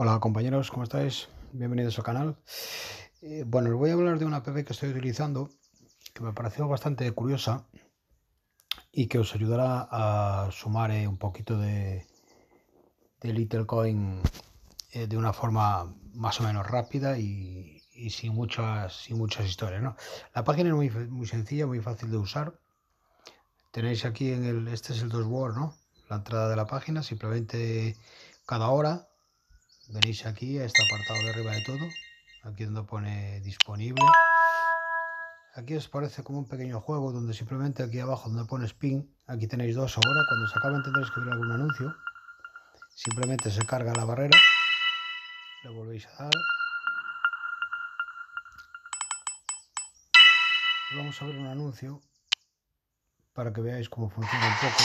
Hola compañeros, ¿cómo estáis? Bienvenidos al canal. Eh, bueno, os voy a hablar de una app que estoy utilizando que me pareció bastante curiosa y que os ayudará a sumar eh, un poquito de, de eh, de una forma más o menos rápida y, sin, muchas, sin muchas historias. La página es muy, muy sencilla, muy fácil de usar. Tenéis aquí en el, este es el dashboard, ¿no? La entrada de la página, simplemente cada hora venís aquí a este apartado de arriba de todo, aquí donde pone disponible. Aquí os parece como un pequeño juego donde simplemente aquí abajo donde pone spin, aquí tenéis dos ahora, cuando se acaben tendréis que ver algún anuncio. Simplemente se carga la barrera, le volvéis a dar. vamos a ver un anuncio para que veáis cómo funciona un poco.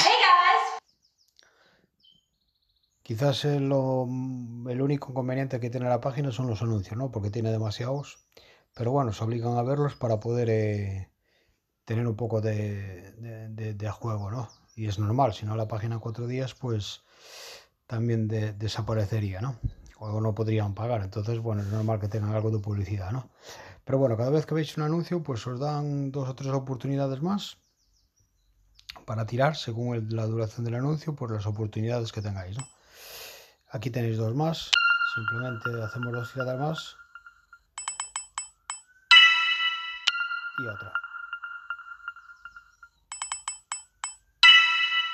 Quizás mm, el único inconveniente que tiene la página son los anuncios, ¿no? Porque tiene demasiados. Pero bueno, se obligan a verlos para poder eh, tener un poco de, juego, ¿no? Y es normal, si no la página cuatro días, pues también desaparecería, ¿no? O no podrían pagar. Entonces, bueno, es normal que tengan algo de publicidad, ¿no? Pero bueno, cada vez que veis un anuncio, pues os dan dos o tres oportunidades más para tirar según la duración del anuncio por las oportunidades que tengáis, ¿no? Aquí tenéis dos más. Simplemente hacemos dos tiradas más. Y otra.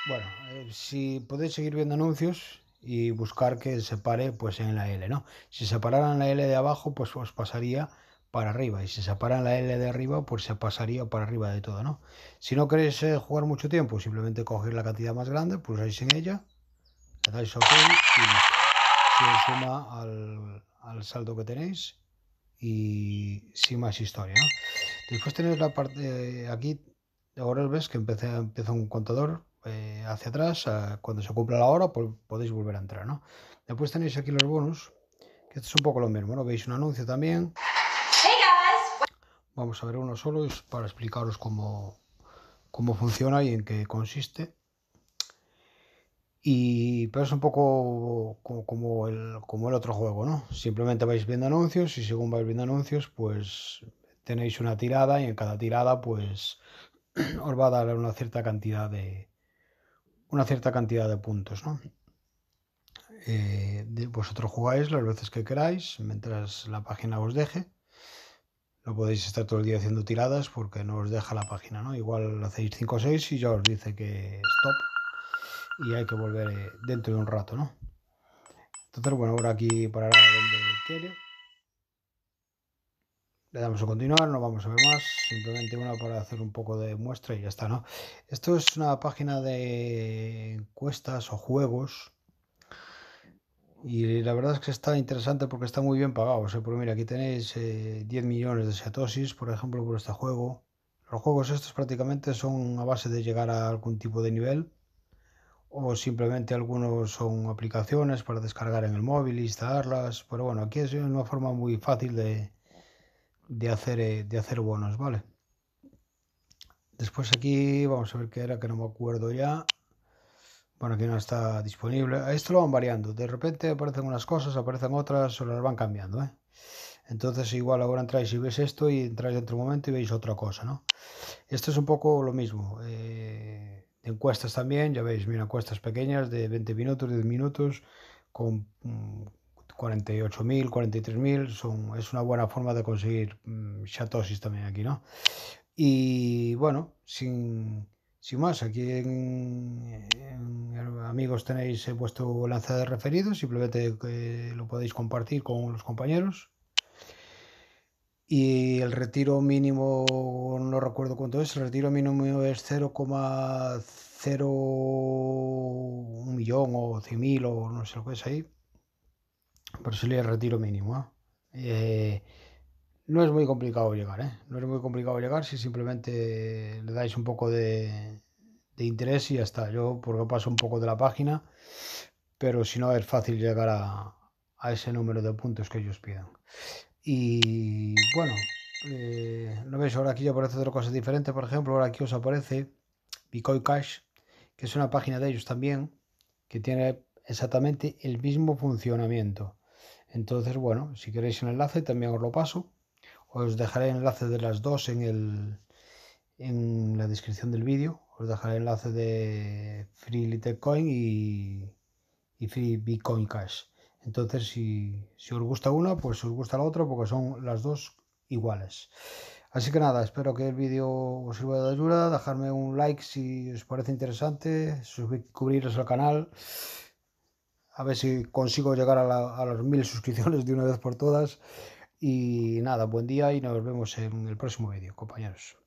Bueno, eh, si podéis seguir viendo anuncios y buscar que se pare pues en la L, ¿no? Si se en la L de abajo, pues os pasaría para arriba. Y si se en la L de arriba, pues se pasaría para arriba de todo, ¿no? Si no queréis eh, jugar mucho tiempo, simplemente coger la cantidad más grande, pulsáis en ella le dais OK y se suma al, al saldo que tenéis y sin más historia. Después tenéis la parte eh, aquí, ahora ves que empieza, empieza un contador eh, hacia atrás, cuando se cumpla la hora pues podéis volver a entrar. Después tenéis aquí los bonus, que es un poco lo mismo, ¿no? veis un anuncio también. Vamos a ver uno solo para explicaros cómo, cómo funciona y en qué consiste. Y, pero es un poco como, el, otro juego, ¿no? Simplemente vais viendo anuncios y según vais viendo anuncios, pues tenéis una tirada y en cada tirada, pues os va a dar una cierta cantidad de una cierta cantidad de puntos, ¿no? Eh, vosotros jugáis las veces que queráis, mientras la página os deje. No podéis estar todo el día haciendo tiradas porque no os deja la página, ¿no? Igual hacéis 5 o 6 y ya os dice que stop y hay que volver eh, dentro de un rato, ¿no? Entonces, bueno, ahora aquí para donde quiere. Le damos a continuar, no vamos a ver más. Simplemente una para hacer un poco de muestra y ya está, ¿no? Esto es una página de encuestas o juegos. Y la verdad es que está interesante porque está muy bien pagado. O sea, mira, aquí tenéis 10 eh, millones de satosis, por ejemplo, por este juego. Los juegos estos prácticamente son a base de llegar a algún tipo de nivel o simplemente algunos son aplicaciones para descargar en el móvil, instalarlas, pero bueno, aquí es una forma muy fácil de, de, hacer, eh, de hacer bonos, ¿vale? Después aquí vamos a ver qué era, que no me acuerdo ya. Bueno, aquí no está disponible. Esto lo van variando. De repente aparecen unas cosas, aparecen otras, o las van cambiando, ¿eh? Entonces igual ahora entráis y veis esto y entráis dentro un momento y veis otra cosa, ¿no? Esto es un poco lo mismo. Eh, encuestas también, ya veis, mira, encuestas pequeñas de 20 minutos, 10 minutos, con 48.000, mm, 43.000, son, es una buena forma de conseguir chatosis mm, también aquí, ¿no? Y bueno, sin, sin más, aquí en, amigos tenéis vuestro lanza de referidos, simplemente lo podéis compartir con los compañeros y el retiro mínimo, no recuerdo cuánto es, el retiro mínimo es 0,01 millón o 100.000 mil o no sé lo que es ahí. Pero sería el retiro mínimo. ¿eh? Eh, no es muy complicado llegar, ¿eh? no es muy complicado llegar si simplemente le dais un poco de, interés y ya está. Yo porque paso un poco de la página, pero si no es fácil llegar a, a ese número de puntos que ellos pidan. Y bueno, no eh, veis, ahora aquí ya aparece otra cosa diferente. Por ejemplo, ahora aquí os aparece Bitcoin Cash, que es una página de ellos también, que tiene exactamente el mismo funcionamiento. Entonces, bueno, si queréis un enlace también os lo paso. Os dejaré el enlace de las dos en, el, en la descripción del vídeo. Os dejaré el enlace de Free Litecoin y, y Free Bitcoin Cash. Entonces, si, os gusta una, pues os gusta la otra, porque son las dos iguales. Así que nada, espero que el vídeo os sirva de ayuda. Dejarme un like si os parece interesante. Suscribiros al canal. A ver si consigo llegar a, las los mil suscripciones de una vez por todas. Y nada, buen día y nos vemos en el próximo vídeo, compañeros.